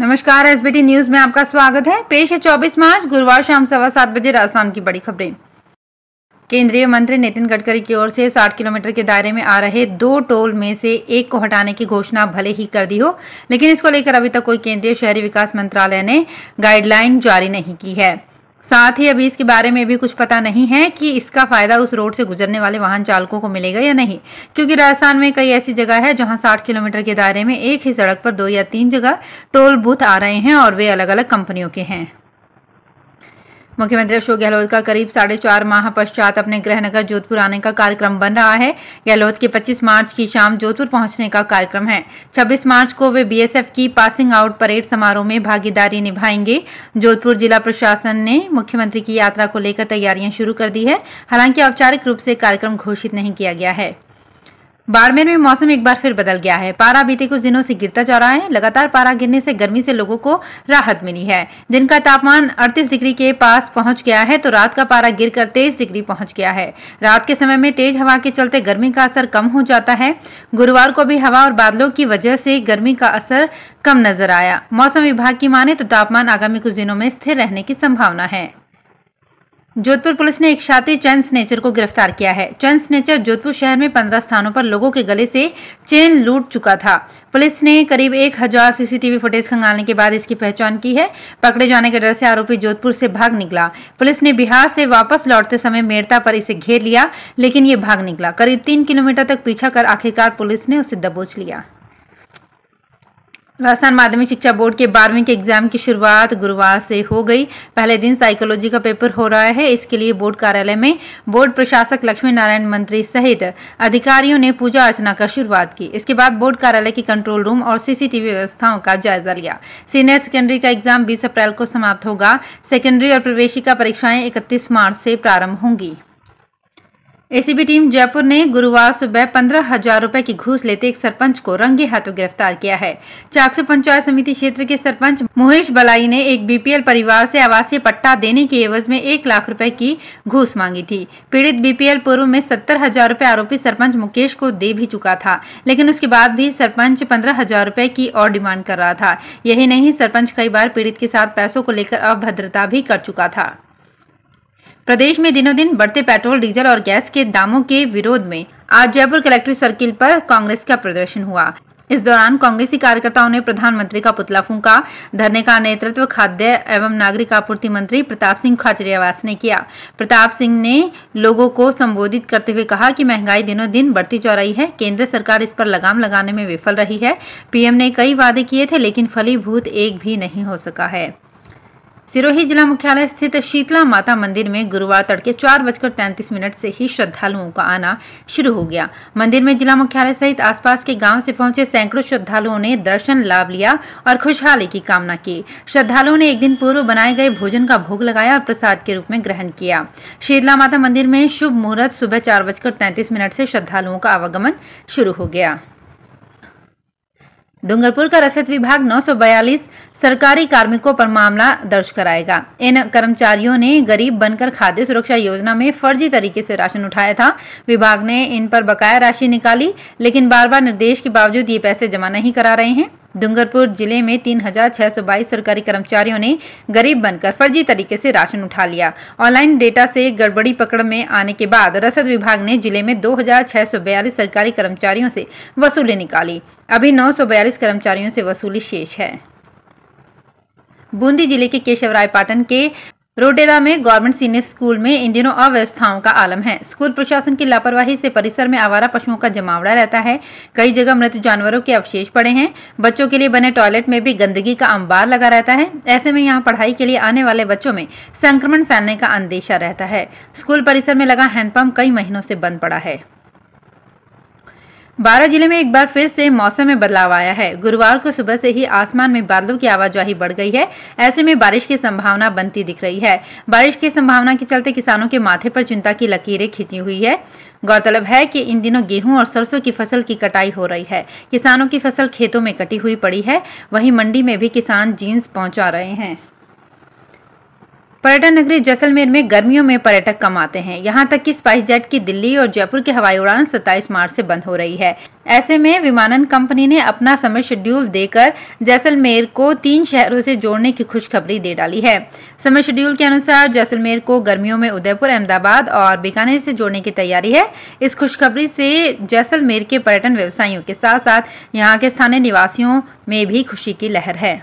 नमस्कार SBT news में आपका स्वागत है पेश है 24 मार्च गुरुवार शाम सवा सात बजे राजस्थान की बड़ी खबरें केंद्रीय मंत्री नितिन गडकरी की ओर से 60 किलोमीटर के दायरे में आ रहे दो टोल में से एक को हटाने की घोषणा भले ही कर दी हो लेकिन इसको लेकर अभी तक कोई केंद्रीय शहरी विकास मंत्रालय ने गाइडलाइन जारी नहीं की है साथ ही अभी इसके बारे में भी कुछ पता नहीं है कि इसका फायदा उस रोड से गुजरने वाले वाहन चालकों को मिलेगा या नहीं क्योंकि राजस्थान में कई ऐसी जगह है जहां 60 किलोमीटर के दायरे में एक ही सड़क पर दो या तीन जगह टोल बूथ आ रहे हैं और वे अलग अलग कंपनियों के हैं मुख्यमंत्री अशोक गहलोत का करीब साढ़े चार माह पश्चात अपने गृहनगर जोधपुर आने का कार्यक्रम बन रहा है गहलोत के 25 मार्च की शाम जोधपुर पहुंचने का कार्यक्रम है 26 मार्च को वे बीएसएफ की पासिंग आउट परेड समारोह में भागीदारी निभाएंगे जोधपुर जिला प्रशासन ने मुख्यमंत्री की यात्रा को लेकर तैयारियां शुरू कर दी है हालांकि औपचारिक रूप से कार्यक्रम घोषित नहीं किया गया है बाड़मेर में मौसम एक बार फिर बदल गया है पारा बीते कुछ दिनों से गिरता जा रहा है लगातार पारा गिरने से गर्मी से लोगों को राहत मिली है दिन का तापमान 38 डिग्री के पास पहुंच गया है तो रात का पारा गिर कर तेईस डिग्री पहुंच गया है रात के समय में तेज हवा के चलते गर्मी का असर कम हो जाता है गुरुवार को भी हवा और बादलों की वजह से गर्मी का असर कम नजर आया मौसम विभाग की माने तो तापमान आगामी कुछ दिनों में स्थिर रहने की संभावना है जोधपुर पुलिस ने एक शातिर चैन स्नेचर को गिरफ्तार किया है चैन स्नेचर जोधपुर शहर में पंद्रह स्थानों पर लोगों के गले से चेन लूट चुका था पुलिस ने करीब एक हजार सीसीटीवी फुटेज खंगालने के बाद इसकी पहचान की है पकड़े जाने के डर से आरोपी जोधपुर से भाग निकला पुलिस ने बिहार से वापस लौटते समय मेड़ता पर इसे घेर लिया लेकिन ये भाग निकला करीब तीन किलोमीटर तक पीछा कर आखिरकार पुलिस ने उसे दबोच लिया राजस्थान माध्यमिक शिक्षा बोर्ड के बारहवीं के एग्जाम की शुरुआत गुरुवार से हो गई पहले दिन साइकोलॉजी का पेपर हो रहा है इसके लिए बोर्ड कार्यालय में बोर्ड प्रशासक लक्ष्मी नारायण मंत्री सहित अधिकारियों ने पूजा अर्चना का शुरुआत की इसके बाद बोर्ड कार्यालय के कंट्रोल रूम और सीसीटीवी व्यवस्थाओं का जायजा लिया सीनियर सेकेंडरी का एग्जाम बीस अप्रैल को समाप्त होगा सेकेंडरी और प्रवेशिका परीक्षाएं इकतीस मार्च से प्रारंभ होंगी एसीबी टीम जयपुर ने गुरुवार सुबह पंद्रह हजार रूपए की घूस लेते एक सरपंच को रंगे हाथों गिरफ्तार किया है चाकसू पंचायत समिति क्षेत्र के सरपंच मोहेश बलाई ने एक बीपीएल परिवार से आवासीय पट्टा देने के एवज में एक लाख रुपए की घूस मांगी थी पीड़ित बीपीएल पूर्व में सत्तर हजार रूपए आरोपी सरपंच मुकेश को दे भी चुका था लेकिन उसके बाद भी सरपंच पंद्रह हजार रूपए की और डिमांड कर रहा था यही नहीं सरपंच कई बार पीड़ित के साथ पैसों को लेकर अभद्रता भी कर चुका था प्रदेश में दिनों दिन बढ़ते पेट्रोल डीजल और गैस के दामों के विरोध में आज जयपुर कलेक्ट्रेट सर्किल पर कांग्रेस का प्रदर्शन हुआ इस दौरान कांग्रेसी कार्यकर्ताओं ने प्रधानमंत्री का पुतला फूंका धरने का नेतृत्व खाद्य एवं नागरिक आपूर्ति मंत्री प्रताप सिंह खाचरियावास ने किया प्रताप सिंह ने लोगों को संबोधित करते हुए कहा कि महंगाई दिनों दिन बढ़ती जा रही है केंद्र सरकार इस पर लगाम लगाने में विफल रही है पीएम ने कई वादे किए थे लेकिन फलीभूत एक भी नहीं हो सका है सिरोही जिला मुख्यालय स्थित शीतला माता मंदिर में गुरुवार तड़के चार बजकर तैंतीस मिनट से ही श्रद्धालुओं का आना शुरू हो गया मंदिर में जिला मुख्यालय सहित आसपास के गांव से पहुंचे सैकड़ों श्रद्धालुओं ने दर्शन लाभ लिया और खुशहाली की कामना की श्रद्धालुओं ने एक दिन पूर्व बनाए गए भोजन का भोग लगाया और प्रसाद के रूप में ग्रहण किया शीतला माता मंदिर में शुभ मुहूर्त सुबह चार बजकर तैंतीस मिनट से श्रद्धालुओं का आवागमन शुरू हो गया डूंगरपुर का रसद विभाग 942 सरकारी कार्मिकों पर मामला दर्ज कराएगा इन कर्मचारियों ने गरीब बनकर खाद्य सुरक्षा योजना में फर्जी तरीके से राशन उठाया था विभाग ने इन पर बकाया राशि निकाली लेकिन बार बार निर्देश के बावजूद ये पैसे जमा नहीं करा रहे हैं डूंगरपुर जिले में 3,622 सरकारी कर्मचारियों ने गरीब बनकर फर्जी तरीके से राशन उठा लिया ऑनलाइन डेटा से गड़बड़ी पकड़ में आने के बाद रसद विभाग ने जिले में 2,642 सरकारी कर्मचारियों से वसूली निकाली अभी 942 कर्मचारियों से वसूली शेष है बूंदी जिले के केशव पाटन के रोटेदा में गवर्नमेंट सीनियर स्कूल में इन दिनों अव्यवस्थाओं का आलम है स्कूल प्रशासन की लापरवाही से परिसर में आवारा पशुओं का जमावड़ा रहता है कई जगह मृत जानवरों के अवशेष पड़े हैं बच्चों के लिए बने टॉयलेट में भी गंदगी का अंबार लगा रहता है ऐसे में यहाँ पढ़ाई के लिए आने वाले बच्चों में संक्रमण फैलने का अंदेशा रहता है स्कूल परिसर में लगा हैंडपम्प कई महीनों से बंद पड़ा है बारह जिले में एक बार फिर से मौसम में बदलाव आया है गुरुवार को सुबह से ही आसमान में बादलों की आवाजाही बढ़ गई है ऐसे में बारिश की संभावना बनती दिख रही है बारिश की संभावना के चलते किसानों के माथे पर चिंता की लकीरें खींची हुई है गौरतलब है कि इन दिनों गेहूं और सरसों की फसल की कटाई हो रही है किसानों की फसल खेतों में कटी हुई पड़ी है वहीं मंडी में भी किसान जीन्स पहुंचा रहे हैं पर्यटन नगरी जैसलमेर में गर्मियों में पर्यटक कम आते हैं यहाँ तक कि स्पाइस जेट की दिल्ली और जयपुर की हवाई उड़ान 27 मार्च से बंद हो रही है ऐसे में विमानन कंपनी ने अपना समय शेड्यूल देकर जैसलमेर को तीन शहरों से जोड़ने की खुशखबरी दे डाली है समय शेड्यूल के अनुसार जैसलमेर को गर्मियों में उदयपुर अहमदाबाद और बीकानेर से जोड़ने की तैयारी है इस खुशखबरी से जैसलमेर के पर्यटन व्यवसायियों के साथ साथ यहाँ के स्थानीय निवासियों में भी खुशी की लहर है